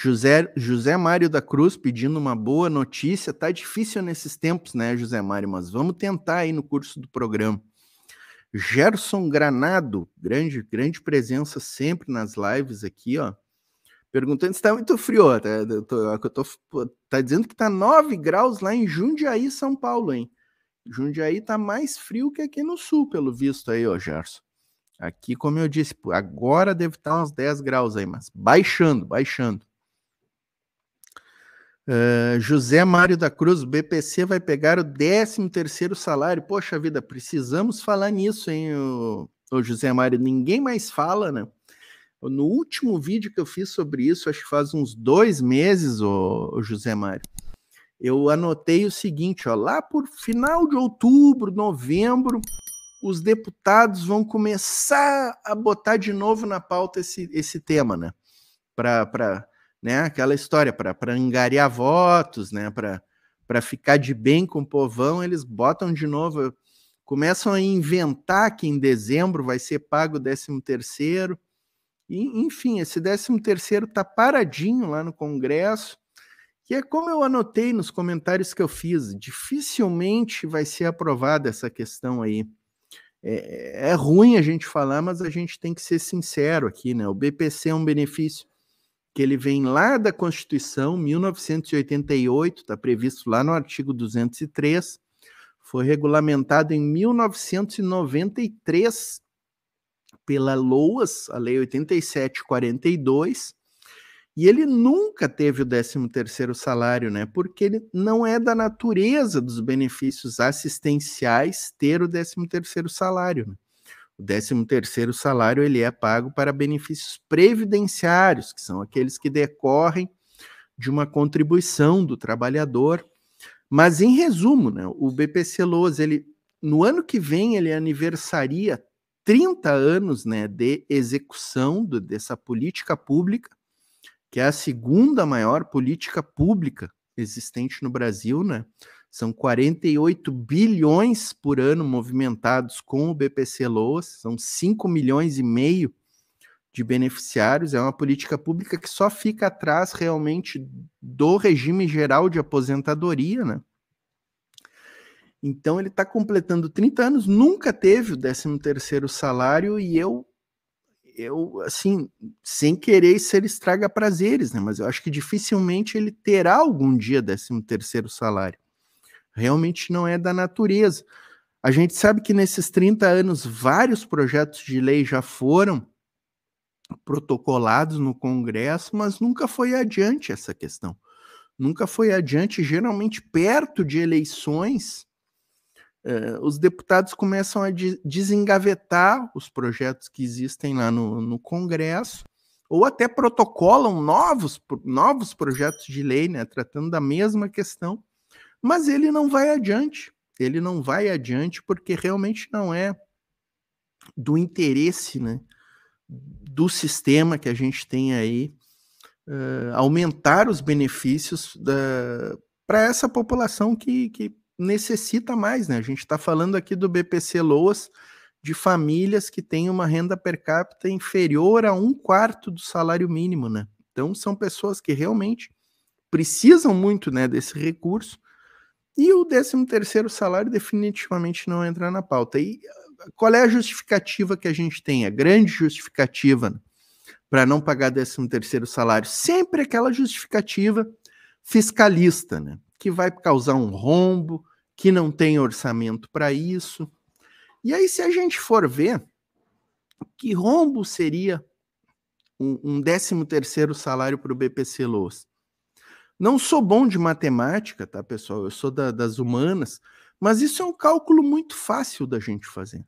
José, José Mário da Cruz pedindo uma boa notícia. Tá difícil nesses tempos, né, José Mário? Mas vamos tentar aí no curso do programa. Gerson Granado, grande, grande presença sempre nas lives aqui, ó. Perguntando se está muito frio, tá, eu tô, eu tô, tá dizendo que tá 9 graus lá em Jundiaí, São Paulo, hein? Jundiaí tá mais frio que aqui no sul, pelo visto aí, ó, Gerson. Aqui, como eu disse, agora deve estar tá uns 10 graus aí, mas baixando, baixando. Uh, José Mário da Cruz, o BPC vai pegar o 13 terceiro salário. Poxa vida, precisamos falar nisso, hein, o, o José Mário? Ninguém mais fala, né? No último vídeo que eu fiz sobre isso, acho que faz uns dois meses, o, o José Mário, eu anotei o seguinte, ó, lá por final de outubro, novembro, os deputados vão começar a botar de novo na pauta esse, esse tema, né? Para né? Aquela história para angariar votos, né? Para ficar de bem com o povão, eles botam de novo, começam a inventar que em dezembro vai ser pago o 13 terceiro. E, enfim, esse 13 terceiro tá paradinho lá no Congresso. Que é como eu anotei nos comentários que eu fiz, dificilmente vai ser aprovada essa questão aí. É, é, é ruim a gente falar, mas a gente tem que ser sincero aqui, né? O BPC é um benefício que ele vem lá da Constituição, 1988, está previsto lá no artigo 203, foi regulamentado em 1993 pela LOAS, a Lei 8742, e ele nunca teve o 13º salário, né? Porque ele não é da natureza dos benefícios assistenciais ter o 13º salário. Né? O 13º salário ele é pago para benefícios previdenciários, que são aqueles que decorrem de uma contribuição do trabalhador. Mas em resumo, né, o BPC Loas, ele no ano que vem ele aniversaria 30 anos, né, de execução do, dessa política pública, que é a segunda maior política pública existente no Brasil, né? São 48 bilhões por ano movimentados com o BPC Loas, são 5 milhões e meio de beneficiários, é uma política pública que só fica atrás realmente do regime geral de aposentadoria, né? Então ele está completando 30 anos, nunca teve o 13 terceiro salário e eu eu, assim, sem querer ser estraga prazeres, né? Mas eu acho que dificilmente ele terá algum dia 13 terceiro salário. Realmente não é da natureza. A gente sabe que nesses 30 anos vários projetos de lei já foram protocolados no Congresso, mas nunca foi adiante essa questão. Nunca foi adiante, geralmente perto de eleições, eh, os deputados começam a de desengavetar os projetos que existem lá no, no Congresso, ou até protocolam novos, novos projetos de lei, né, tratando da mesma questão, mas ele não vai adiante. Ele não vai adiante porque realmente não é do interesse né, do sistema que a gente tem aí uh, aumentar os benefícios para essa população que, que necessita mais, né? A gente está falando aqui do BPC Loas de famílias que têm uma renda per capita inferior a um quarto do salário mínimo, né? Então são pessoas que realmente precisam muito, né, desse recurso. E o 13 terceiro salário definitivamente não entra na pauta. E ah, qual é a justificativa que a gente tem? A grande justificativa né, para não pagar 13 terceiro salário sempre aquela justificativa fiscalista, né? que vai causar um rombo, que não tem orçamento para isso. E aí, se a gente for ver, que rombo seria um, um 13 terceiro salário para o BPC Loas? Não sou bom de matemática, tá, pessoal? Eu sou da, das humanas, mas isso é um cálculo muito fácil da gente fazer.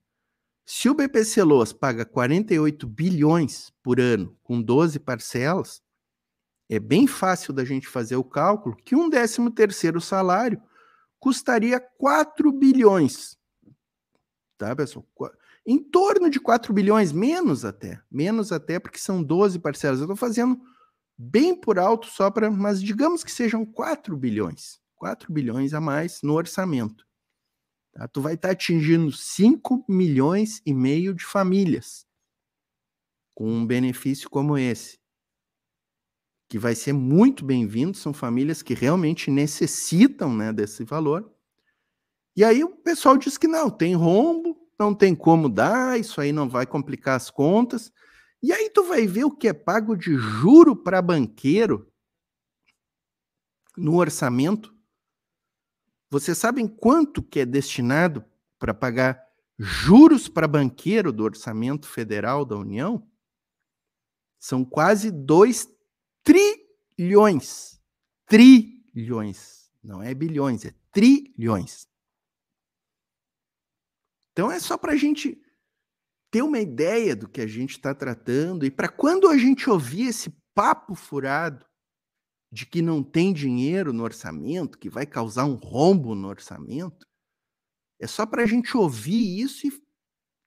Se o BPC Loas paga 48 bilhões por ano com 12 parcelas, é bem fácil da gente fazer o cálculo que um décimo terceiro salário custaria 4 bilhões. Tá, pessoal? Em torno de 4 bilhões, menos até. Menos até, porque são 12 parcelas. Eu estou fazendo bem por alto só para... Mas digamos que sejam 4 bilhões. 4 bilhões a mais no orçamento. Tá? Tu vai estar tá atingindo 5 milhões e meio de famílias com um benefício como esse que vai ser muito bem-vindo, são famílias que realmente necessitam né, desse valor. E aí o pessoal diz que não, tem rombo, não tem como dar, isso aí não vai complicar as contas. E aí tu vai ver o que é pago de juro para banqueiro no orçamento. Vocês sabem quanto que é destinado para pagar juros para banqueiro do orçamento federal da União? São quase 2 trilhões. Trilhões. Não é bilhões, é trilhões. Então é só para a gente ter uma ideia do que a gente está tratando e para quando a gente ouvir esse papo furado de que não tem dinheiro no orçamento, que vai causar um rombo no orçamento, é só para a gente ouvir isso e,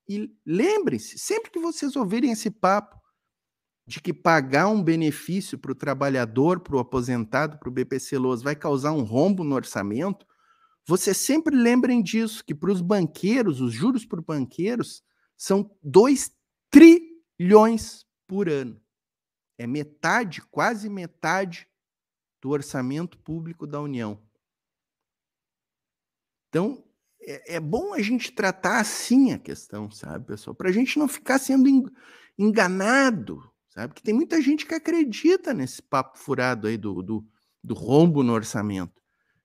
e lembrem-se, sempre que vocês ouvirem esse papo, de que pagar um benefício para o trabalhador, para o aposentado, para o bpc Loas vai causar um rombo no orçamento, vocês sempre lembrem disso, que para os banqueiros, os juros para os banqueiros são 2 trilhões por ano. É metade, quase metade do orçamento público da União. Então, é, é bom a gente tratar assim a questão, sabe, pessoal? Para a gente não ficar sendo enganado sabe? Que tem muita gente que acredita nesse papo furado aí do, do, do rombo no orçamento.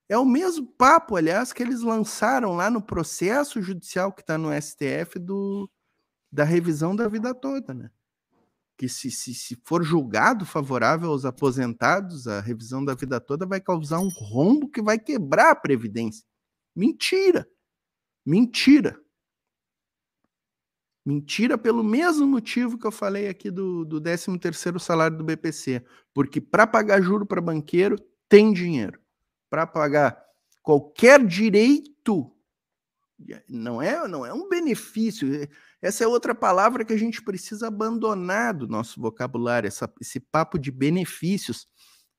É o mesmo papo, aliás, que eles lançaram lá no processo judicial que está no STF do, da revisão da vida toda, né? Que se, se, se for julgado favorável aos aposentados, a revisão da vida toda vai causar um rombo que vai quebrar a Previdência. Mentira! Mentira! Mentira pelo mesmo motivo que eu falei aqui do, do 13º salário do BPC, porque para pagar juro para banqueiro tem dinheiro. Para pagar qualquer direito não é, não é um benefício. É, essa é outra palavra que a gente precisa abandonar do nosso vocabulário, essa, esse papo de benefícios.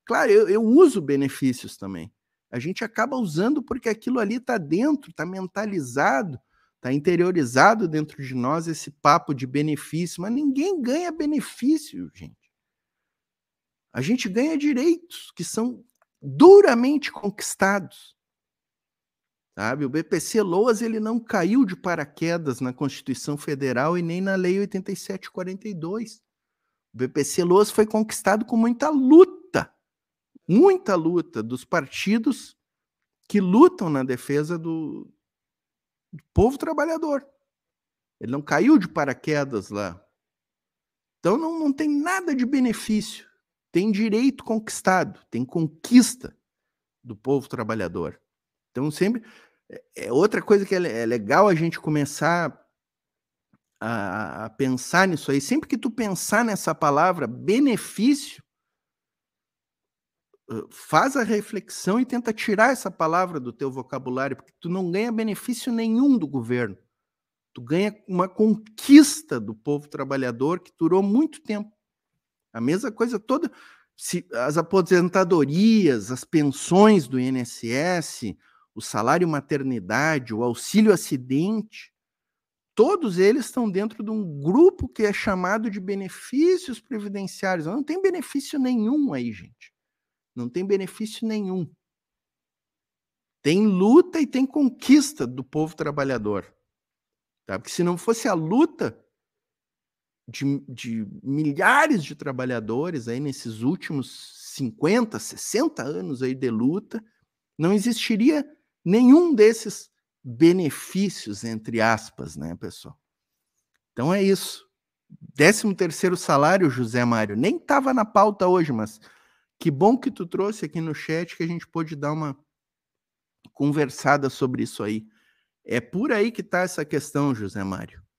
Claro, eu, eu uso benefícios também. A gente acaba usando porque aquilo ali está dentro, está mentalizado Está interiorizado dentro de nós esse papo de benefício, mas ninguém ganha benefício, gente. A gente ganha direitos que são duramente conquistados. Sabe? O BPC Loas ele não caiu de paraquedas na Constituição Federal e nem na Lei 8742. O BPC Loas foi conquistado com muita luta, muita luta dos partidos que lutam na defesa do, do povo trabalhador. Ele não caiu de paraquedas lá. Então não, não tem nada de benefício. Tem direito conquistado, tem conquista do povo trabalhador. Então sempre é, é outra coisa que é, é legal a gente começar a, a pensar nisso aí. Sempre que tu pensar nessa palavra benefício, faz a reflexão e tenta tirar essa palavra do teu vocabulário, porque tu não ganha benefício nenhum do governo. Tu ganha uma conquista do povo trabalhador que durou muito tempo. A mesma coisa toda, se as aposentadorias, as pensões do INSS, o salário maternidade, o auxílio acidente, todos eles estão dentro de um grupo que é chamado de benefícios previdenciários. Não tem benefício nenhum aí, gente. Não tem benefício nenhum. Tem luta e tem conquista do povo trabalhador. Tá? Porque se não fosse a luta de, de milhares de trabalhadores aí nesses últimos 50, 60 anos aí de luta, não existiria nenhum desses benefícios, entre aspas, né, pessoal? Então é isso. 13 terceiro salário, José Mário, nem estava na pauta hoje, mas que bom que tu trouxe aqui no chat que a gente pôde dar uma conversada sobre isso aí. É por aí que está essa questão, José Mário.